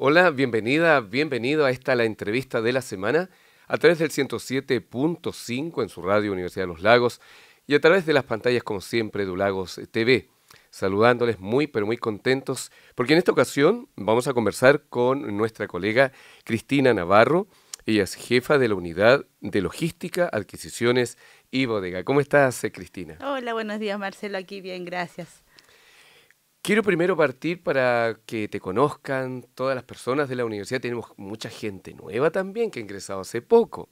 Hola, bienvenida, bienvenido a esta la entrevista de la semana a través del 107.5 en su radio Universidad de los Lagos y a través de las pantallas como siempre de Lagos TV. Saludándoles muy pero muy contentos porque en esta ocasión vamos a conversar con nuestra colega Cristina Navarro. Ella es jefa de la unidad de logística, adquisiciones y bodega. ¿Cómo estás, eh, Cristina? Hola, buenos días, Marcelo. Aquí bien, gracias. Quiero primero partir para que te conozcan todas las personas de la universidad. Tenemos mucha gente nueva también que ha ingresado hace poco.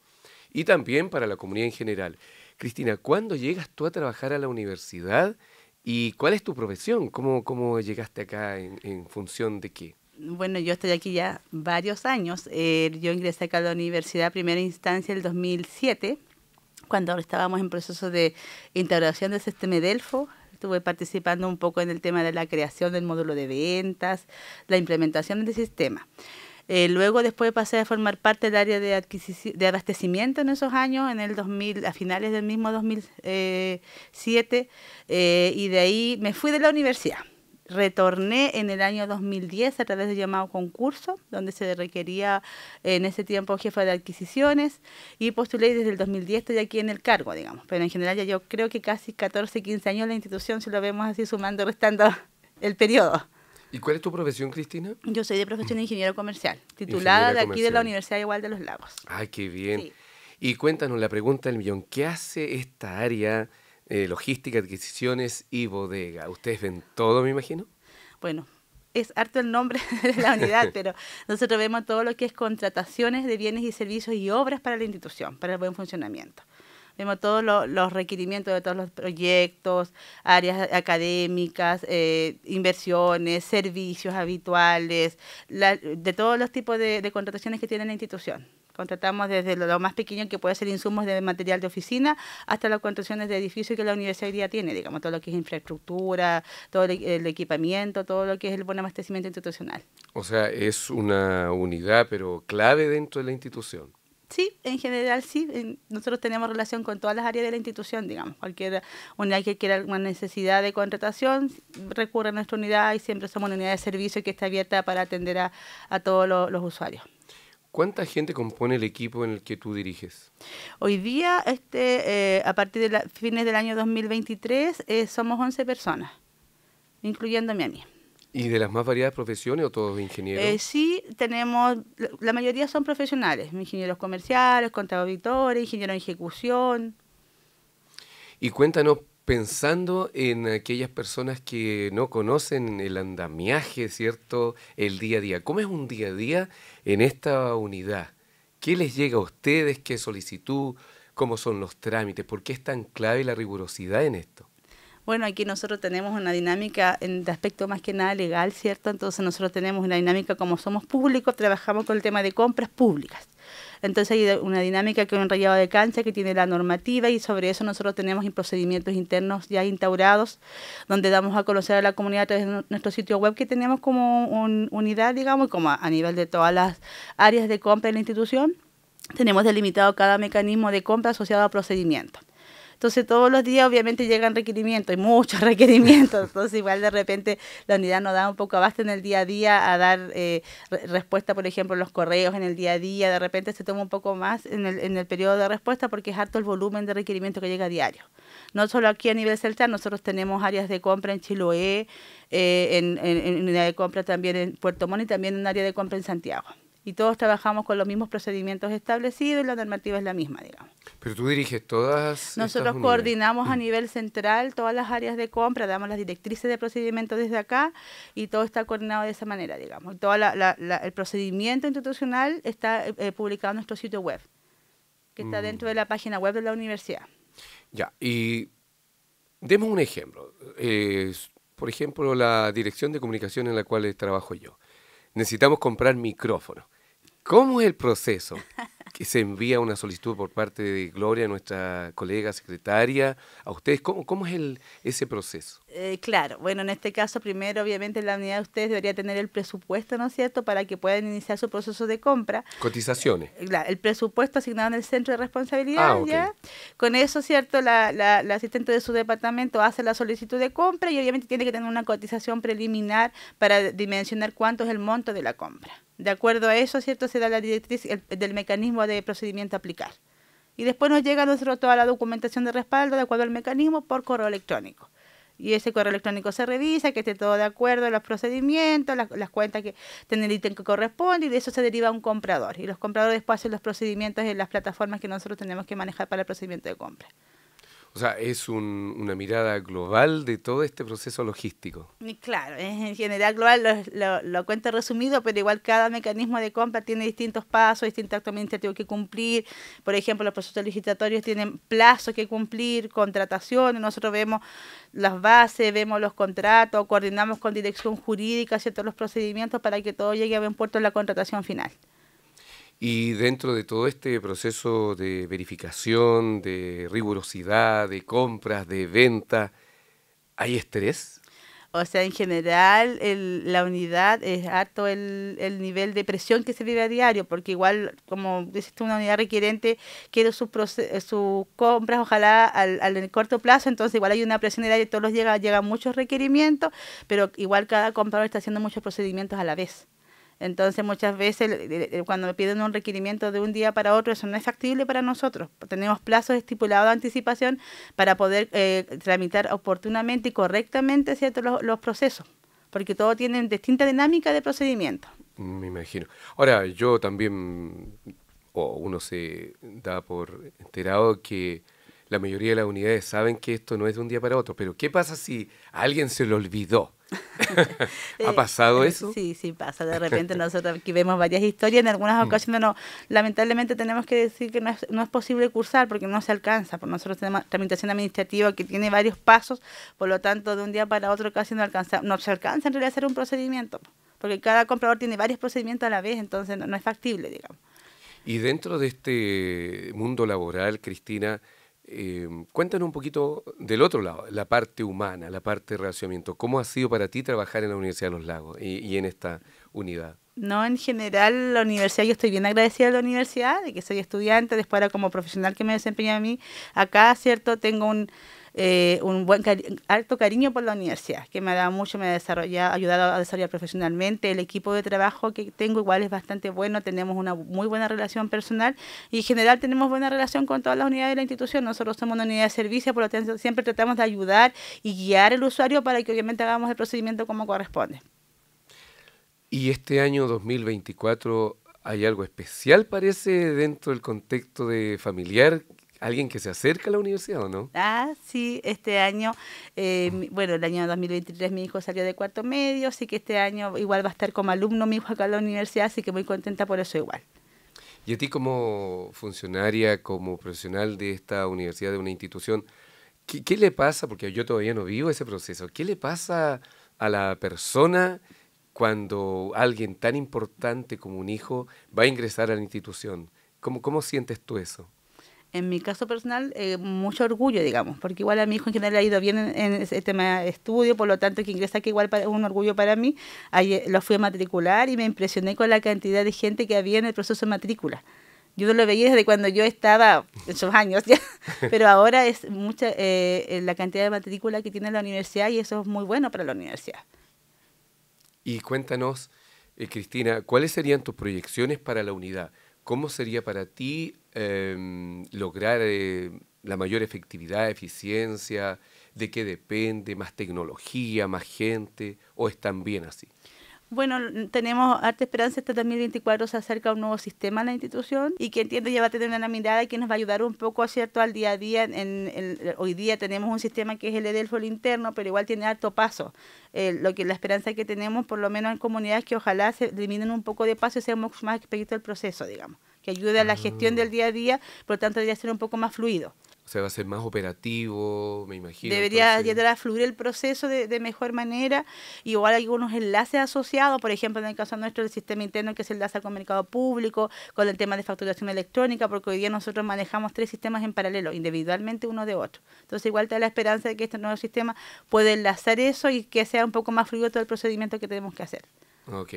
Y también para la comunidad en general. Cristina, ¿cuándo llegas tú a trabajar a la universidad? ¿Y cuál es tu profesión? ¿Cómo, llegaste acá? ¿En, función de qué? Bueno, yo estoy aquí ya varios años. Eh, yo ingresé acá a la universidad a primera instancia en el 2007 cuando estábamos en proceso de integración del sistema Delfo estuve participando un poco en el tema de la creación del módulo de ventas, la implementación del sistema. Eh, luego después pasé a formar parte del área de, de abastecimiento en esos años, en el 2000, a finales del mismo 2007, eh, eh, y de ahí me fui de la universidad retorné en el año 2010 a través de llamado concurso, donde se requería en ese tiempo jefa de adquisiciones y postulé desde el 2010 estoy aquí en el cargo, digamos. Pero en general ya yo creo que casi 14, 15 años la institución, si lo vemos así sumando, restando el periodo. ¿Y cuál es tu profesión, Cristina? Yo soy de profesión de ingeniero comercial, titulada de aquí de la Universidad Igual de los Lagos. ¡Ay, qué bien! Y cuéntanos la pregunta del millón, ¿qué hace esta área? Eh, logística, adquisiciones y bodega. ¿Ustedes ven todo, me imagino? Bueno, es harto el nombre de la unidad, pero nosotros vemos todo lo que es contrataciones de bienes y servicios y obras para la institución, para el buen funcionamiento. Vemos todos los requerimientos de todos los proyectos, áreas académicas, eh, inversiones, servicios habituales, de todos los tipos de contrataciones que tiene la institución. Contratamos desde lo, más pequeño que puede ser insumos de material de oficina hasta las construcciones de edificios que la universidad hoy día tiene, digamos, todo lo que es infraestructura, todo el, equipamiento, todo lo que es el buen abastecimiento institucional. O sea, es una unidad, pero clave dentro de la institución. Sí, en general sí. Nosotros tenemos relación con todas las áreas de la institución, digamos. Cualquier unidad que quiera alguna necesidad de contratación recurre a nuestra unidad y siempre somos una unidad de servicio que está abierta para atender a, todos los usuarios. ¿Cuánta gente compone el equipo en el que tú diriges? Hoy día, este, eh, a partir de fines del año 2023, eh, somos 11 personas, incluyéndome a mí. ¿Y de las más variadas profesiones o todos ingenieros? Eh, sí, tenemos, la, mayoría son profesionales, ingenieros comerciales, contadores, ingenieros en ejecución. Y cuéntanos pensando en aquellas personas que no conocen el andamiaje, ¿cierto? El día a día. ¿Cómo es un día a día en esta unidad? ¿Qué les llega a ustedes? ¿Qué solicitud? ¿Cómo son los trámites? ¿Por qué es tan clave la rigurosidad en esto? Bueno, aquí nosotros tenemos una dinámica en de aspecto más que nada legal, ¿cierto? Entonces nosotros tenemos una dinámica como somos públicos, trabajamos con el tema de compras públicas. Entonces hay una dinámica que es un rayado de cancha que tiene la normativa y sobre eso nosotros tenemos procedimientos internos ya instaurados donde damos a conocer a la comunidad a través de nuestro sitio web que tenemos como unidad, digamos, como a nivel de todas las áreas de compra de la institución. Tenemos delimitado cada mecanismo de compra asociado a procedimientos. Entonces todos los días obviamente llegan requerimientos, y muchos requerimientos, entonces igual de repente la unidad nos da un poco abasto en el día a día a dar eh, respuesta, por ejemplo, los correos en el día a día, de repente se toma un poco más en el, en el periodo de respuesta porque es harto el volumen de requerimientos que llega a diario. No solo aquí a nivel celta, nosotros tenemos áreas de compra en Chiloé, eh, en, en, unidad de compra también en Puerto Montt y también en área de compra en Santiago y todos trabajamos con los mismos procedimientos establecidos y la normativa es la misma, digamos. Pero tú diriges todas. Nosotros coordinamos a mm. nivel central todas las áreas de compra, damos las directrices de procedimiento desde acá y todo está coordinado de esa manera, digamos. Todo el procedimiento institucional está eh, eh, publicado en nuestro sitio web, que está mm. dentro de la página web de la universidad. Ya, y demos un ejemplo. por ejemplo, la dirección de comunicación en la cual trabajo yo. Necesitamos comprar micrófonos ¿Cómo es el proceso? Que se envía una solicitud por parte de Gloria, nuestra colega secretaria, a ustedes. ¿Cómo, es el, ese proceso? Eh, claro, bueno, en este caso primero obviamente la unidad de ustedes debería tener el presupuesto, ¿no es cierto?, para que puedan iniciar su proceso de compra. Cotizaciones. claro, eh, el presupuesto asignado en el centro de responsabilidad, ah, Con eso, ¿cierto?, la, asistente de su departamento hace la solicitud de compra y obviamente tiene que tener una cotización preliminar para dimensionar cuánto es el monto de la compra. De acuerdo a eso, ¿cierto? Se da la directriz del mecanismo de procedimiento a aplicar. Y después nos llega a nosotros toda la documentación de respaldo de acuerdo al mecanismo por correo electrónico. Y ese correo electrónico se revisa, que esté todo de acuerdo los procedimientos, las, cuentas que tienen el ítem que corresponde, y de eso se deriva un comprador. Y los compradores después hacen los procedimientos en las plataformas que nosotros tenemos que manejar para el procedimiento de compra. O sea, es una mirada global de todo este proceso logístico. Claro, en general global lo, cuento resumido, pero igual cada mecanismo de compra tiene distintos pasos, distintos actos administrativos que cumplir. Por ejemplo, los procesos legislatorios tienen plazos que cumplir, contrataciones, nosotros vemos las bases, vemos los contratos, coordinamos con dirección jurídica ciertos los procedimientos para que todo llegue a buen puerto en la contratación final. Y dentro de todo este proceso de verificación, de rigurosidad, de compras, de venta, ¿hay estrés? O sea, en general, el, la unidad es harto el, nivel de presión que se vive a diario, porque igual, como dices una unidad requerente quiere sus compras, ojalá al, al, corto plazo, entonces igual hay una presión diaria, todos los llega, llegan muchos requerimientos, pero igual cada comprador está haciendo muchos procedimientos a la vez. Entonces muchas veces cuando me piden un requerimiento de un día para otro, eso no es factible para nosotros. Tenemos plazos estipulados de anticipación para poder eh, tramitar oportunamente y correctamente ¿cierto? Los, procesos, porque todos tienen distinta dinámica de procedimiento. Me imagino. Ahora, yo también, o uno se da por enterado que la mayoría de las unidades saben que esto no es de un día para otro, pero ¿qué pasa si alguien se lo olvidó? ¿Ha eh, pasado eh, eso? Sí, sí pasa. De repente nosotros aquí vemos varias historias. En algunas mm. ocasiones no, lamentablemente tenemos que decir que no es, posible cursar porque no se alcanza. Porque nosotros tenemos tramitación administrativa que tiene varios pasos, por lo tanto de un día para otro casi no alcanza, no se alcanza en realidad hacer un procedimiento, porque cada comprador tiene varios procedimientos a la vez, entonces no, no es factible, digamos. Y dentro de este mundo laboral, Cristina, eh, cuéntanos un poquito del otro lado, la parte humana, la parte de relacionamiento. ¿Cómo ha sido para ti trabajar en la Universidad de los Lagos y, en esta unidad? No, en general la universidad, yo estoy bien agradecida a la universidad, de que soy estudiante, después ahora como profesional que me desempeño a mí acá, ¿cierto? Tengo un, eh, un buen alto cariño por la universidad, que me ha dado mucho, me ha desarrollado, ayudado a desarrollar profesionalmente. El equipo de trabajo que tengo igual es bastante bueno, tenemos una muy buena relación personal y en general tenemos buena relación con todas las unidades de la institución. Nosotros somos una unidad de servicio, por lo tanto siempre tratamos de ayudar y guiar al usuario para que obviamente hagamos el procedimiento como corresponde. Y este año 2024 hay algo especial, parece, dentro del contexto de familiar alguien que se acerca a la universidad, ¿o no? Ah, sí, este año, eh, bueno, el año 2023 mi hijo salió de cuarto medio, así que este año igual va a estar como alumno mi hijo acá en la universidad, así que muy contenta por eso igual. Y a ti como funcionaria, como profesional de esta universidad, de una institución, ¿qué, le pasa? Porque yo todavía no vivo ese proceso. ¿Qué le pasa a la persona cuando alguien tan importante como un hijo va a ingresar a la institución? ¿Cómo, cómo sientes tú eso? en mi caso personal, eh, mucho orgullo, digamos, porque igual a mi hijo en general ha ido bien en, este tema de estudio, por lo tanto que ingresa que igual es un orgullo para mí. Ahí eh, lo fui a matricular y me impresioné con la cantidad de gente que había en el proceso de matrícula. Yo no lo veía desde cuando yo estaba esos años ya, pero ahora es mucha eh, la cantidad de matrícula que tiene la universidad y eso es muy bueno para la universidad. Y cuéntanos, Cristina, ¿cuáles serían tus proyecciones para la unidad? ¿Cómo sería para ti em, lograr eh, la mayor efectividad, eficiencia? ¿De qué depende? ¿Más tecnología, más gente? ¿O están bien así? Bueno, tenemos Arte Esperanza este 2024 se acerca un nuevo sistema en la institución y que entiendo ya va a tener una mirada que nos va a ayudar un poco, ¿cierto?, al día a día. En, hoy día tenemos un sistema que es el EDELFO, interno, pero igual tiene alto paso. Eh, lo que la esperanza que tenemos, por lo menos en comunidades, que ojalá se eliminen un poco de paso y sea mucho más expedito el proceso, digamos que ayude a la gestión ah. del día a día, por lo tanto debería ser un poco más fluido. O sea, va a ser más operativo, me imagino. Debería llegar a fluir el proceso de, mejor manera. y Igual hay algunos enlaces asociados, por ejemplo, en el caso nuestro, el sistema interno que se enlaza con mercado público, con el tema de facturación electrónica, porque hoy día nosotros manejamos tres sistemas en paralelo, individualmente uno de otro. Entonces, igual está la esperanza de que este nuevo sistema pueda enlazar eso y que sea un poco más fluido todo el procedimiento que tenemos que hacer. Ok.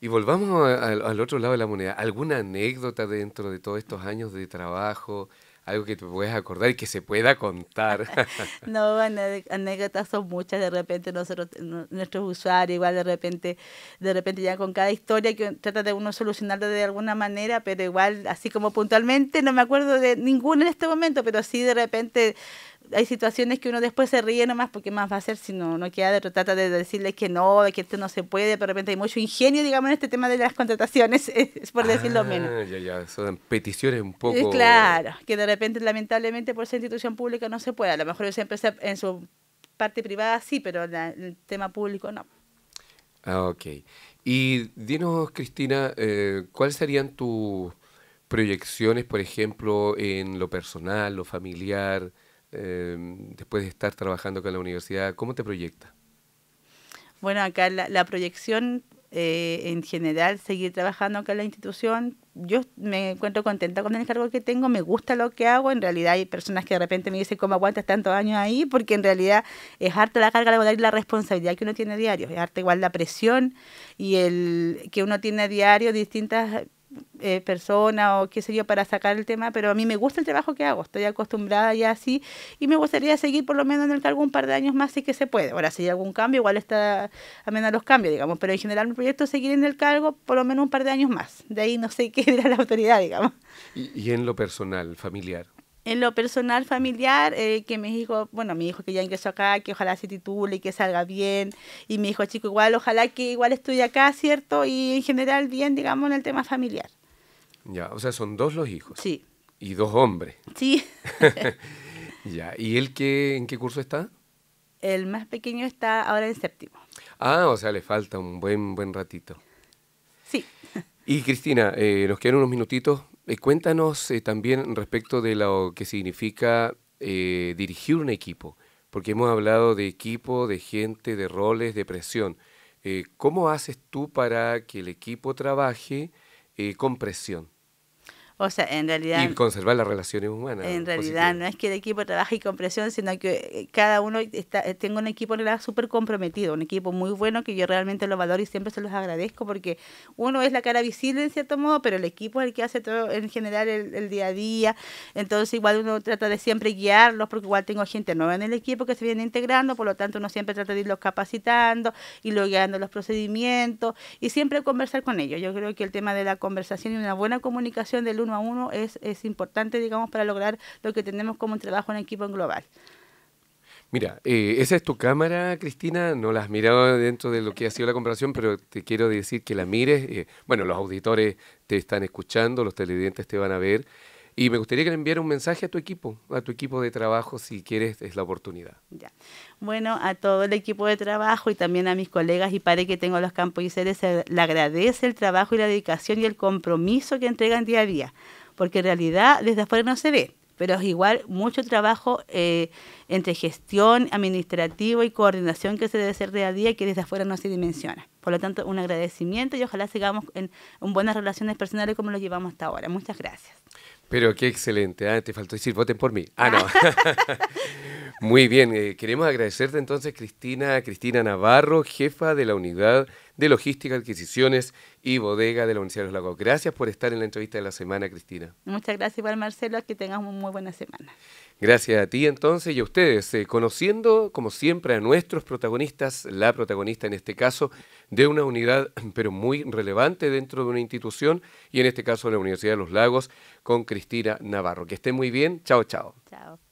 Y volvamos al otro lado de la moneda. ¿Alguna anécdota dentro de todos estos años de trabajo? algo que te puedes acordar y que se pueda contar. no, anécdotas son muchas, de repente nosotros, eh, nuestros usuarios igual de repente, de repente ya con cada historia que trata de uno solucionarla de alguna manera, pero igual así como puntualmente no me acuerdo de ninguna en este momento, pero sí de repente hay situaciones que uno después se ríe nomás porque más va a ser si no, queda de trata de decirle que no, de que esto no se puede, pero de repente hay mucho ingenio, digamos, en este tema de las contrataciones, es por decirlo ah, menos. Ya, ya, son peticiones un poco. Eh, claro, que de repente lamentablemente por ser institución pública no se puede, a lo mejor yo siempre en su parte privada sí, pero en el tema público no. Ah, ok. Y dinos, Cristina, eh, ¿cuáles serían tus proyecciones, por ejemplo, en lo personal, lo familiar, Em, después de estar trabajando con la universidad, ¿cómo te proyecta? Bueno, acá la, proyección eh, en general, seguir trabajando acá en la institución. Yo me encuentro contenta con el cargo que tengo, me gusta lo que hago. En realidad hay personas que de repente me dicen, ¿cómo aguantas tantos años ahí? Porque en realidad es harta la carga laboral y la responsabilidad que uno tiene a diario. Es harta igual la presión y el que uno tiene a diario distintas eh, persona o qué sería para sacar el tema, pero a mí me gusta el trabajo que hago, estoy acostumbrada ya así y me gustaría seguir por lo menos en el cargo un par de años más si que se puede. Ahora, si hay algún cambio, igual está a los cambios, digamos, pero en general mi proyecto es seguir en el cargo por lo menos un par de años más. De ahí no sé qué dirá la autoridad, digamos. Y, y en lo personal, familiar en lo personal familiar, eh, que me dijo, bueno, mi hijo que ya ingresó acá, que ojalá se titule y que salga bien, y mi hijo chico igual, ojalá que igual estudie acá, ¿cierto? Y en general bien, digamos, en el tema familiar. Ya, o sea, son dos los hijos. Sí. Y dos hombres. Sí. ya, ¿y él qué, en qué curso está? El más pequeño está ahora en séptimo. Ah, o sea, le falta un buen, buen ratito. Sí. y Cristina, eh, nos quedan unos minutitos eh, cuéntanos eh, también respecto de lo que significa eh, dirigir un equipo, porque hemos hablado de equipo, de gente, de roles, de presión. ¿Cómo haces tú para que el equipo trabaje con presión? O sea, en realidad... Y conservar las relaciones humanas. En realidad, no es que el equipo trabaje con presión, sino que eh, cada uno está, eh, tengo un equipo súper comprometido, un equipo muy bueno que yo realmente lo valoro y siempre se los agradezco porque uno es la cara visible en cierto modo, pero el equipo es el que hace todo en general el, día a día. Entonces igual uno trata de siempre guiarlos porque igual tengo gente nueva en el equipo que se viene integrando, por lo tanto uno siempre trata de irlos capacitando y guiando los procedimientos y siempre conversar con ellos. Yo creo que el tema de la conversación y una buena comunicación del uno a uno es, es importante, digamos, para lograr lo que tenemos como un trabajo en equipo en global. Mira, eh, esa es tu cámara, Cristina. No la has mirado dentro de lo que ha sido la comparación, pero te quiero decir que la mires. Eh, bueno, los auditores te están escuchando, los televidentes te van a ver. Y me gustaría que le enviara un mensaje a tu equipo, a tu equipo de trabajo, si quieres, es la oportunidad. Ya. Bueno, a todo el equipo de trabajo y también a mis colegas y pares que tengo en los campos y seres, le agradece el trabajo y la dedicación y el compromiso que entregan día a día, porque en realidad desde afuera no se ve, pero es igual mucho trabajo eh, entre gestión, administrativo y coordinación que se debe hacer día a día y que desde afuera no se dimensiona. Por lo tanto, un agradecimiento y ojalá sigamos en, en buenas relaciones personales como lo llevamos hasta ahora. Muchas gracias. Pero qué excelente. Ah, te faltó decir, voten por mí. Ah, no. Muy bien. Eh, queremos agradecerte entonces, Cristina, Cristina Navarro, jefa de la unidad de Logística, Adquisiciones y Bodega de la Universidad de los Lagos. Gracias por estar en la entrevista de la semana, Cristina. Muchas gracias igual, Marcelo, que tengamos una muy buena semana. Gracias a ti entonces y a ustedes, eh, conociendo como siempre a nuestros protagonistas, la protagonista en este caso de una unidad pero muy relevante dentro de una institución y en este caso de la Universidad de los Lagos con Cristina Navarro. Que estén muy bien, chao, chao. Chao.